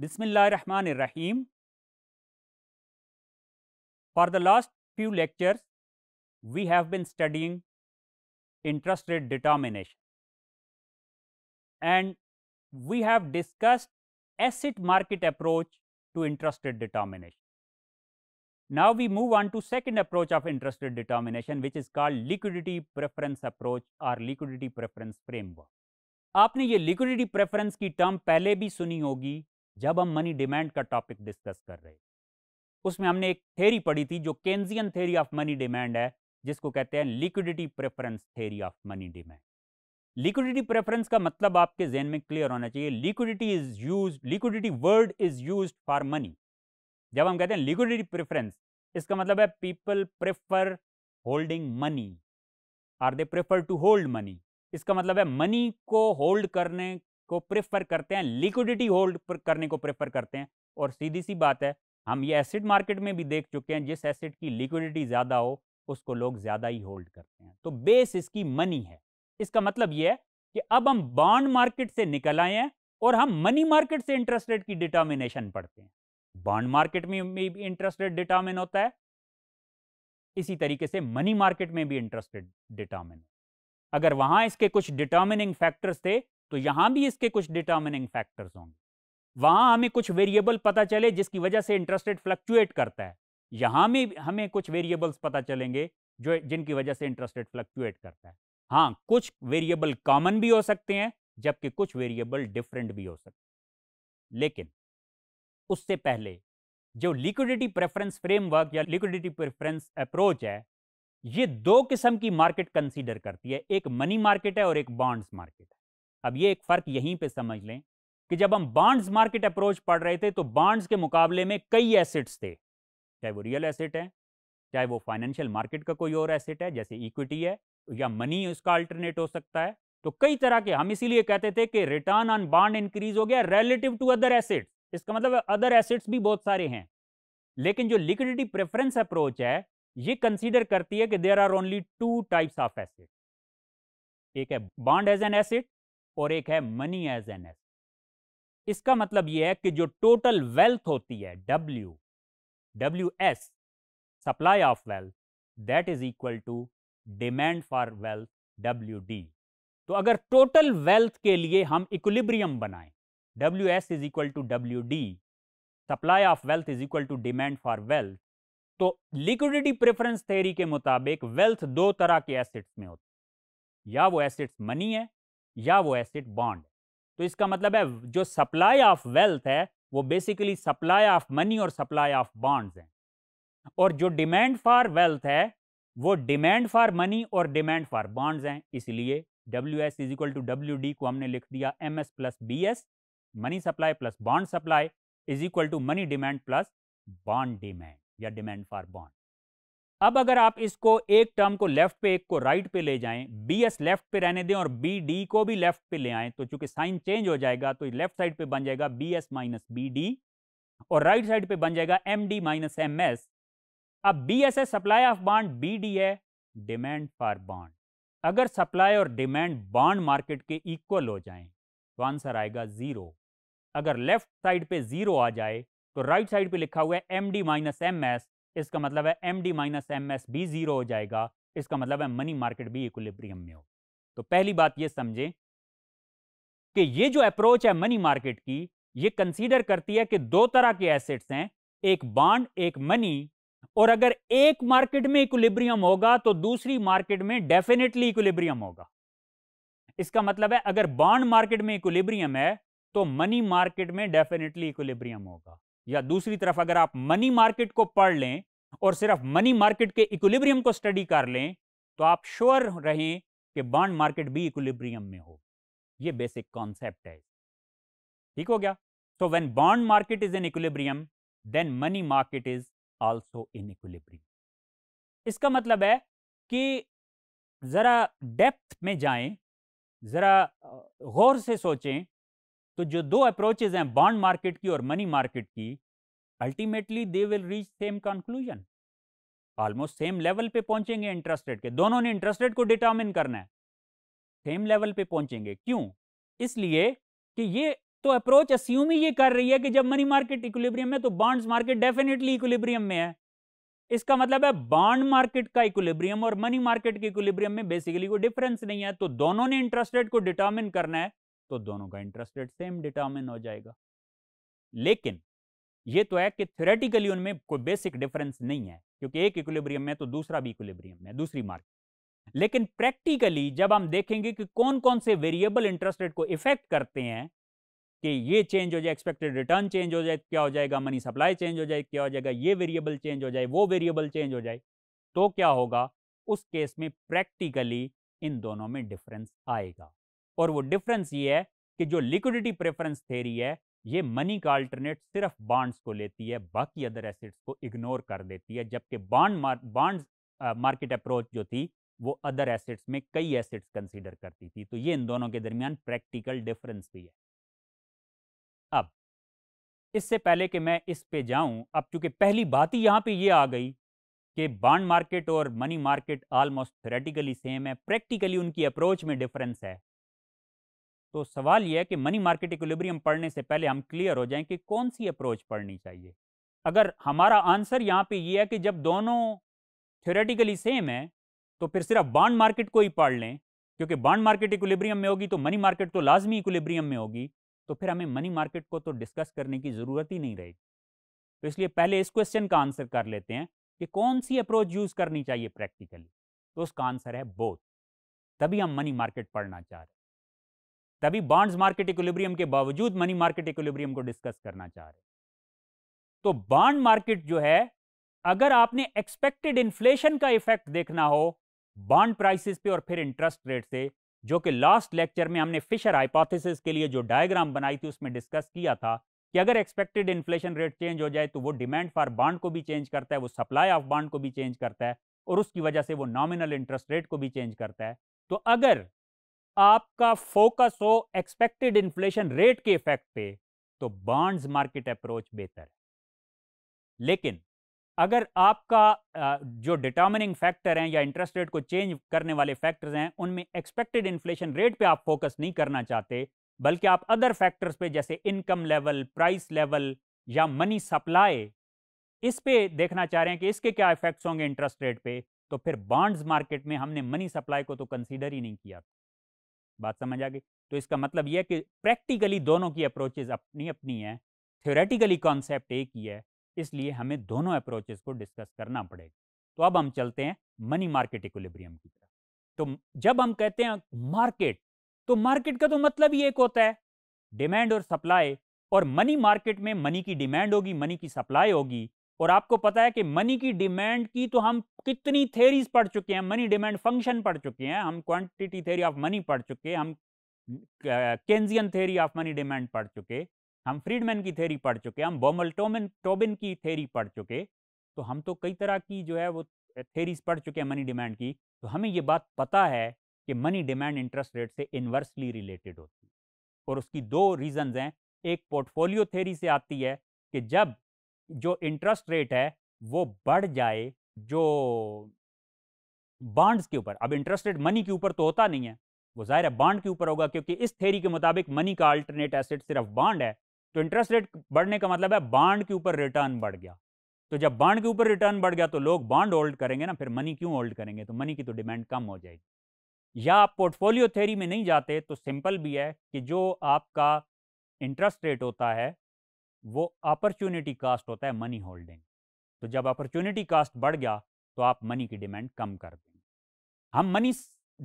Bismillahirrahmanirrahim. For the last few lectures, we have been studying interest rate determination. And we have discussed asset market approach to interest rate determination. Now, we move on to second approach of interest rate determination which is called liquidity preference approach or liquidity preference framework. आपने ये liquidity preference की term पहले भी सुनी होगी जब हम money demand का टॉपिक डिस्कस कर रहे उसमें हमने एक थेरी पढ़ी थी जो Keynesian theory of money demand है जिसको कहते हैं liquidity preference theory of money demand liquidity preference का मतलब आपके जेन में क्लियर होना चाहिए liquidity is use liquidity word is use for money जब हम कहते हैं लिक्विडिटी प्रेफरेंस इसका मतलब है people prefer holding money are they prefer to hold money इसका मतलब है मनी को होल्ड करने को प्रेफर करते हैं लिक्विडिटी होल्ड करने को प्रेफर करते हैं और सीधी सी बात है हम ये एसिड मार्केट में भी देख चुके हैं जिस एसिड की लिक्विडिटी ज़्यादा हो उसको लोग ज़्यादा ही होल्ड करते हैं तो बेस इसकी मनी है इसका मतलब ये है कि अब हम बॉन्ड मार्केट से निकल आए हैं और हम मनी मार्केट से इंटरेस्ट रेट की डिटर्मिनेशन पढ़ते हैं बॉन्ड मार्केट में भी इंटरेस्ट रेट डिटर्मिन होता है इसी तरीके से मनी मार्केट में भी इंटरेस्ट रेट डिटर्मिन अगर वहां इसके कुछ डिटर्मिनिंग फैक्टर्स थे तो यहां भी इसके कुछ डिटर्मिनिंग फैक्टर्स होंगे वहां हमें कुछ वेरिएबल पता चले जिसकी वजह से इंटरेस्ट रेट फ्लक्चुएट करता है यहां में हमें कुछ वेरिएबल्स पता चलेंगे जो जिनकी वजह से इंटरेस्ट रेट फ्लक्चुएट करता है हाँ कुछ वेरिएबल कॉमन भी हो सकते हैं जबकि कुछ वेरिएबल डिफरेंट भी हो सकते हैं लेकिन उससे पहले जो लिक्विडिटी प्रेफरेंस फ्रेमवर्क या लिक्विडिटी प्रेफरेंस अप्रोच है ये दो किस्म की मार्केट कंसीडर करती है एक मनी मार्केट है और एक बॉन्ड्स मार्केट है अब ये एक फ़र्क यहीं पे समझ लें कि जब हम बॉन्ड्स मार्केट अप्रोच पढ़ रहे थे तो बॉन्ड्स के मुकाबले में कई एसेट्स थे चाहे वो रियल एसेट है चाहे वो फाइनेंशियल मार्केट का कोई और एसेट है जैसे इक्विटी है या मनी उसका अल्टरनेट हो सकता है तो कई तरह के हम इसीलिए कहते थे कि रिटर्न ऑन बॉन्ड इंक्रीज हो गया रिलेटिव टू अदर एसेट्स इसका मतलब अदर एसेट्स भी बहुत सारे हैं लेकिन जो लिक्विडिटी प्रेफरेंस अप्रोच है ये कंसीडर करती है कि there are only two types of asset एक है बॉन्ड एज एन एसेट और एक है मनी एज एन एस इसका मतलब यह है कि जो टोटल वेल्थ होती है W W S supply of wealth that is equal to demand for wealth W D तो अगर टोटल वेल्थ के लिए हम इक्विलिब्रियम बनाएं W S is equal to W D supply of wealth is equal to demand for wealth तो liquidity preference theory के मुताबिक wealth दो तरह के एसेट्स में होती है या वो एसेट्स मनी है या वो एसिड बॉन्ड तो इसका मतलब है जो सप्लाई ऑफ वेल्थ है वो बेसिकली सप्लाई ऑफ मनी और सप्लाई ऑफ बॉन्ड्स हैं और जो डिमांड फॉर वेल्थ है वो डिमांड फॉर मनी और डिमांड फॉर बॉन्ड्स हैं इसलिए W S is equal to W D को हमने लिख दिया M S plus B S money supply plus bond supply is equal to money demand plus bond demand या demand for bond अब अगर आप इसको एक टर्म को लेफ्ट पे एक को राइट पे ले जाएं बी एस लेफ्ट पे रहने दें और बी डी को भी लेफ्ट पे ले आएं तो चूंकि साइन चेंज हो जाएगा तो लेफ्ट साइड पे बन जाएगा B S minus B D और राइट साइड पे बन जाएगा M D minus M S अब बी एस है supply of bond B D है डिमांड फॉर बॉन्ड अगर सप्लाई और डिमांड बॉन्ड मार्केट के इक्वल हो जाए तो आंसर आएगा ज़ीरो अगर लेफ्ट साइड पे ज़ीरो आ जाए तो राइट साइड पे लिखा हुआ है M D minus M S इसका मतलब है M D minus M S भी ज़ीरो हो जाएगा इसका मतलब है मनी मार्केट भी इक्विलिब्रियम में हो तो पहली बात ये समझें कि ये जो अप्रोच है मनी मार्केट की ये कंसीडर करती है कि दो तरह के एसेट्स हैं एक बॉन्ड एक मनी और अगर एक मार्केट में इक्विलिब्रियम होगा तो दूसरी मार्केट में डेफिनेटली इक्विलिब्रियम होगा इसका मतलब है अगर बॉन्ड मार्केट में इक्विलिब्रियम है तो मनी मार्केट में डेफिनेटली इक्विलिब्रियम होगा या दूसरी तरफ अगर आप मनी मार्केट को पढ़ लें और सिर्फ मनी मार्केट के इक्विलिब्रियम को स्टडी कर लें तो आप श्योर रहें कि बॉन्ड मार्केट भी इक्विलिब्रियम में हो ये बेसिक कॉन्सेप्ट है ठीक हो गया so when bond market is in equilibrium then money market is also in equilibrium इसका मतलब है कि ज़रा डेप्थ में जाएं ज़रा गौर से सोचें तो जो दो अप्रोचेज हैं बॉन्ड मार्केट की और मनी मार्केट की ultimately they will reach same conclusion almost same level पे पहुंचेंगे इंटरेस्ट रेट के दोनों ने इंटरेस्ट रेट को डिटर्मिन करना है सेम लेवल पे पहुंचेंगे क्यों इसलिए कि ये तो अप्रोच अस्यूम ही ये कर रही है कि जब मनी मार्केट इक्विलिब्रियम में तो बॉन्ड्स मार्केट डेफिनेटली इक्विलिब्रियम में है इसका मतलब है बॉन्ड मार्केट का इक्विलिब्रियम और मनी मार्केट के इक्विलिब्रियम में बेसिकली कोई डिफरेंस नहीं है तो दोनों ने इंटरेस्ट रेट को डिटर्मिन करना है तो दोनों का इंटरेस्ट रेट सेम डिटर्मिन हो जाएगा लेकिन ये तो है कि थ्योरेटिकली उनमें कोई बेसिक डिफरेंस नहीं है क्योंकि एक इक्विलिब्रियम में तो दूसरा भी इक्विलिब्रियम में दूसरी मार्केट लेकिन प्रैक्टिकली जब हम देखेंगे कि कौन कौन से वेरिएबल इंटरेस्ट रेट को इफेक्ट करते हैं कि ये चेंज हो जाए एक्सपेक्टेड रिटर्न चेंज हो जाए क्या हो जाएगा मनी सप्लाई चेंज हो जाए क्या हो जाएगा ये वेरिएबल चेंज हो जाए वो वेरिएबल चेंज हो जाए तो क्या होगा उस केस में प्रैक्टिकली इन दोनों में डिफरेंस आएगा और वो डिफरेंस ये है कि जो लिक्विडिटी प्रेफरेंस थेरी है ये मनी का अल्टरनेट सिर्फ बॉन्ड्स को लेती है बाकी अदर एसेट्स को इग्नोर कर देती है जबकि बॉन्ड बॉन्ड्स मार्केट अप्रोच जो थी वो अदर एसेट्स में कई एसेट्स कंसीडर करती थी तो ये इन दोनों के दरमियान प्रैक्टिकल डिफरेंस भी है अब इससे पहले कि मैं इस पे जाऊं अब चूंकि पहली बात ही यहां पे ये आ गई कि बॉन्ड मार्केट और money market almost theoretically same है प्रैक्टिकली उनकी अप्रोच में डिफरेंस है तो सवाल यह है कि मनी मार्केट इक्विलिब्रियम पढ़ने से पहले हम क्लियर हो जाएं कि कौन सी अप्रोच पढ़नी चाहिए अगर हमारा आंसर यहाँ पे ये यह है कि जब दोनों थ्योरेटिकली सेम है तो फिर सिर्फ बॉन्ड मार्केट को ही पढ़ लें क्योंकि बॉन्ड मार्केट इक्विलिब्रियम में होगी तो मनी मार्केट तो लाजमी इक्विलिब्रियम में होगी तो फिर हमें मनी मार्केट को तो डिस्कस करने की ज़रूरत ही नहीं रहेगी तो इसलिए पहले इस क्वेश्चन का आंसर कर लेते हैं कि कौन सी अप्रोच यूज़ करनी चाहिए प्रैक्टिकली तो उसका आंसर है बोथ तभी हम मनी मार्केट पढ़ना चाह रहे हैं तभी बॉन्ड्स मार्केट इक्विलिब्रियम के बावजूद मनी मार्केट इक्विलिब्रियम को डिस्कस करना चाह रहे तो बॉन्ड मार्केट जो है अगर आपने एक्सपेक्टेड इन्फ्लेशन का इफेक्ट देखना हो बॉन्ड प्राइसेस पे और फिर इंटरेस्ट रेट से जो कि लास्ट लेक्चर में हमने फिशर हाइपोथेसिस के लिए जो डायग्राम बनाई थी उसमें डिस्कस किया था कि अगर एक्सपेक्टेड इन्फ्लेशन रेट चेंज हो जाए तो वो डिमांड फॉर बॉन्ड को भी चेंज करता है वो सप्लाई ऑफ बॉन्ड को भी चेंज करता है और उसकी वजह से वो नॉमिनल इंटरेस्ट रेट को भी चेंज करता है तो अगर आपका फोकस हो एक्सपेक्टेड इन्फ्लेशन रेट के इफेक्ट पे तो बॉन्ड्स मार्केट अप्रोच बेहतर है लेकिन अगर आपका जो डिटर्मिनिंग फैक्टर हैं या इंटरेस्ट रेट को चेंज करने वाले फैक्टर्स हैं उनमें एक्सपेक्टेड इन्फ्लेशन रेट पे आप फोकस नहीं करना चाहते बल्कि आप अदर फैक्टर्स पे जैसे इनकम लेवल प्राइस लेवल या मनी सप्लाई इस पे देखना चाह रहे हैं कि इसके क्या इफेक्ट्स होंगे इंटरेस्ट रेट पे तो फिर बॉन्ड्स मार्केट में हमने मनी सप्लाई को तो कंसिडर ही नहीं किया बात समझ आ गई तो इसका मतलब यह कि प्रैक्टिकली दोनों की अप्रोचेज अपनी अपनी है थ्योरेटिकली कॉन्सेप्ट एक ही है इसलिए हमें दोनों अप्रोचेज को डिस्कस करना पड़ेगा तो अब हम चलते हैं मनी मार्केट इक्विलिब्रियम की तरफ तो जब हम कहते हैं मार्केट तो मार्केट का तो मतलब ही एक होता है डिमांड और सप्लाई और मनी मार्केट में मनी की डिमांड होगी मनी की सप्लाई होगी और आपको पता है कि मनी की डिमांड की तो हम कितनी थेरीज पढ़ चुके हैं मनी डिमांड फंक्शन पढ़ चुके हैं हम क्वांटिटी थेरी ऑफ मनी पढ़ चुके हम Keynesian theory of money demand पढ़ चुके हम फ्रीडमैन की थेरी पढ़ चुके हम बोमल टोमिन टोबिन की थेरी पढ़ चुके तो हम तो कई तरह की जो है वो थेरीज पढ़ चुके हैं मनी डिमांड की तो हमें ये बात पता है कि मनी डिमांड इंटरेस्ट रेट से इन्वर्सली रिलेटेड होती है और उसकी दो रीजन हैं एक पोर्टफोलियो थेरी से आती है कि जब जो इंटरेस्ट रेट है वो बढ़ जाए जो बॉन्ड्स के ऊपर अब इंटरेस्ट रेट मनी के ऊपर तो होता नहीं है वो जाहिर है बॉन्ड के ऊपर होगा क्योंकि इस थेरी के मुताबिक मनी का अल्टरनेट एसेट सिर्फ बॉन्ड है तो इंटरेस्ट रेट बढ़ने का मतलब है बॉन्ड के ऊपर रिटर्न बढ़ गया तो जब बॉन्ड के ऊपर रिटर्न बढ़ गया तो लोग बॉन्ड होल्ड करेंगे ना फिर मनी क्यों होल्ड करेंगे तो मनी की तो डिमांड कम हो जाएगी या आप पोर्टफोलियो थेरी में नहीं जाते तो सिंपल भी है कि जो आपका इंटरेस्ट रेट होता है वो अपॉर्चुनिटी कास्ट होता है मनी होल्डिंग तो जब अपॉर्चुनिटी कास्ट बढ़ गया तो आप मनी की डिमांड कम कर देंगे हम मनी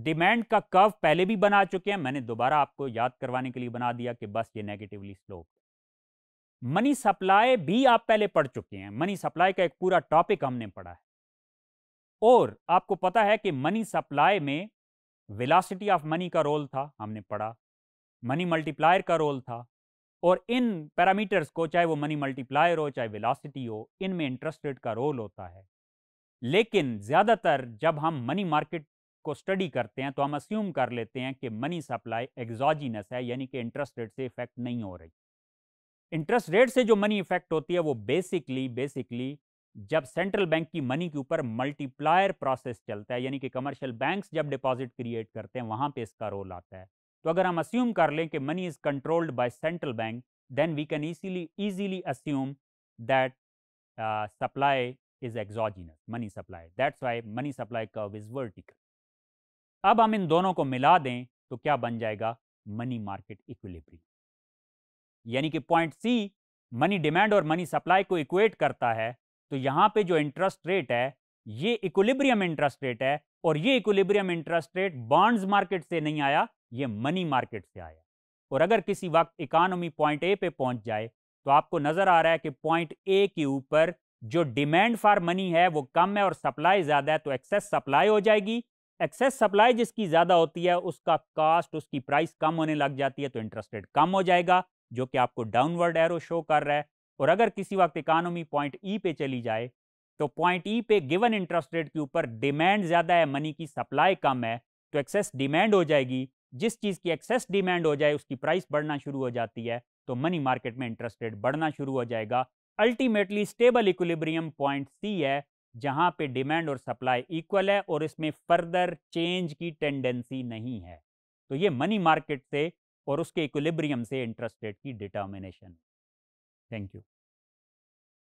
डिमांड का कर्व पहले भी बना चुके हैं मैंने दोबारा आपको याद करवाने के लिए बना दिया कि बस ये नेगेटिवली स्लोप मनी सप्लाई भी आप पहले पढ़ चुके हैं मनी सप्लाई का एक पूरा टॉपिक हमने पढ़ा है और आपको पता है कि मनी सप्लाई में विलासिटी ऑफ मनी का रोल था हमने पढ़ा मनी मल्टीप्लायर का रोल था और इन पैरामीटर्स को चाहे वो मनी मल्टीप्लायर हो चाहे वेलोसिटी हो इनमें इंटरेस्ट रेट का रोल होता है लेकिन ज़्यादातर जब हम मनी मार्केट को स्टडी करते हैं तो हम अस्यूम कर लेते हैं कि मनी सप्लाई एग्जॉजिनस है यानी कि इंटरेस्ट रेट से इफेक्ट नहीं हो रही इंटरेस्ट रेट से जो मनी इफेक्ट होती है वो बेसिकली बेसिकली जब सेंट्रल बैंक की मनी के ऊपर मल्टीप्लायर प्रोसेस चलता है यानी कि कमर्शियल बैंक्स जब डिपॉजिट क्रिएट करते हैं वहाँ पे इसका रोल आता है तो अगर हम अस्यूम कर लें कि money is controlled by central bank then we can easily easily assume that supply is exogenous money supply that's why money supply curve is vertical अब हम इन दोनों को मिला दें तो क्या बन जाएगा मनी मार्केट इक्विलिब्रियम यानी कि पॉइंट सी मनी डिमांड और मनी सप्लाई को इक्वेट करता है तो यहाँ पे जो इंटरेस्ट रेट है ये इक्विलिब्रियम इंटरेस्ट रेट है और ये equilibrium interest rate bonds market से नहीं आया ये मनी मार्केट से आया और अगर किसी वक्त इकानमी पॉइंट ए पे पहुंच जाए तो आपको नज़र आ रहा है कि पॉइंट ए के ऊपर जो डिमांड फॉर मनी है वो कम है और सप्लाई ज़्यादा है तो एक्सेस सप्लाई हो जाएगी एक्सेस सप्लाई जिसकी ज़्यादा होती है उसका कास्ट उसकी प्राइस कम होने लग जाती है तो इंटरेस्ट रेट कम हो जाएगा जो कि आपको डाउनवर्ड एरो शो कर रहा है और अगर किसी वक्त इकानमी पॉइंट ई पे चली जाए तो पॉइंट ई पे गिवन इंटरेस्ट रेट के ऊपर डिमांड ज़्यादा है मनी की सप्लाई कम है तो एक्सेस डिमांड हो जाएगी जिस चीज़ की एक्सेस डिमांड हो जाए उसकी प्राइस बढ़ना शुरू हो जाती है तो मनी मार्केट में इंटरेस्ट रेट बढ़ना शुरू हो जाएगा ultimately stable equilibrium point C है जहां पे डिमांड और सप्लाई इक्वल है और इसमें फर्दर चेंज की टेंडेंसी नहीं है तो ये मनी मार्केट से और उसके इक्विलिब्रियम से इंटरेस्ट रेट की डिटर्मिनेशन थैंक यू